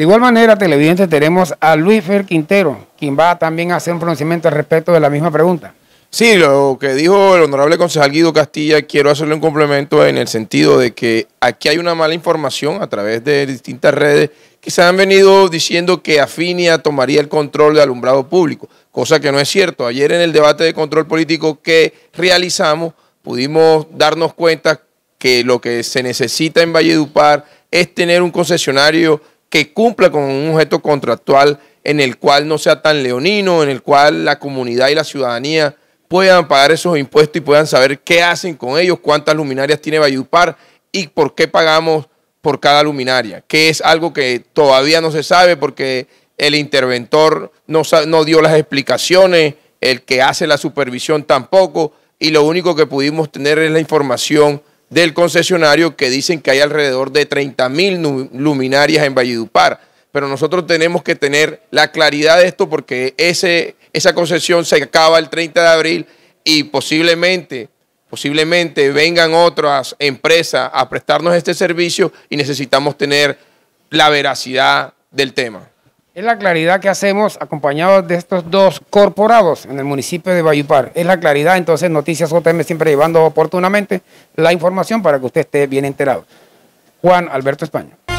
De igual manera, televidente, tenemos a Luis Fer Quintero, quien va también a hacer un pronunciamiento al respecto de la misma pregunta. Sí, lo que dijo el honorable concejal Guido Castilla, quiero hacerle un complemento en el sentido de que aquí hay una mala información a través de distintas redes que se han venido diciendo que Afinia tomaría el control de alumbrado público, cosa que no es cierto. Ayer en el debate de control político que realizamos pudimos darnos cuenta que lo que se necesita en Valledupar es tener un concesionario que cumpla con un objeto contractual en el cual no sea tan leonino, en el cual la comunidad y la ciudadanía puedan pagar esos impuestos y puedan saber qué hacen con ellos, cuántas luminarias tiene Bayupar y por qué pagamos por cada luminaria, que es algo que todavía no se sabe porque el interventor no, no dio las explicaciones, el que hace la supervisión tampoco, y lo único que pudimos tener es la información del concesionario que dicen que hay alrededor de 30 mil luminarias en Valledupar. Pero nosotros tenemos que tener la claridad de esto porque ese, esa concesión se acaba el 30 de abril y posiblemente, posiblemente vengan otras empresas a prestarnos este servicio y necesitamos tener la veracidad del tema. Es la claridad que hacemos acompañados de estos dos corporados en el municipio de Bayupar. Es la claridad, entonces Noticias otm siempre llevando oportunamente la información para que usted esté bien enterado. Juan Alberto España.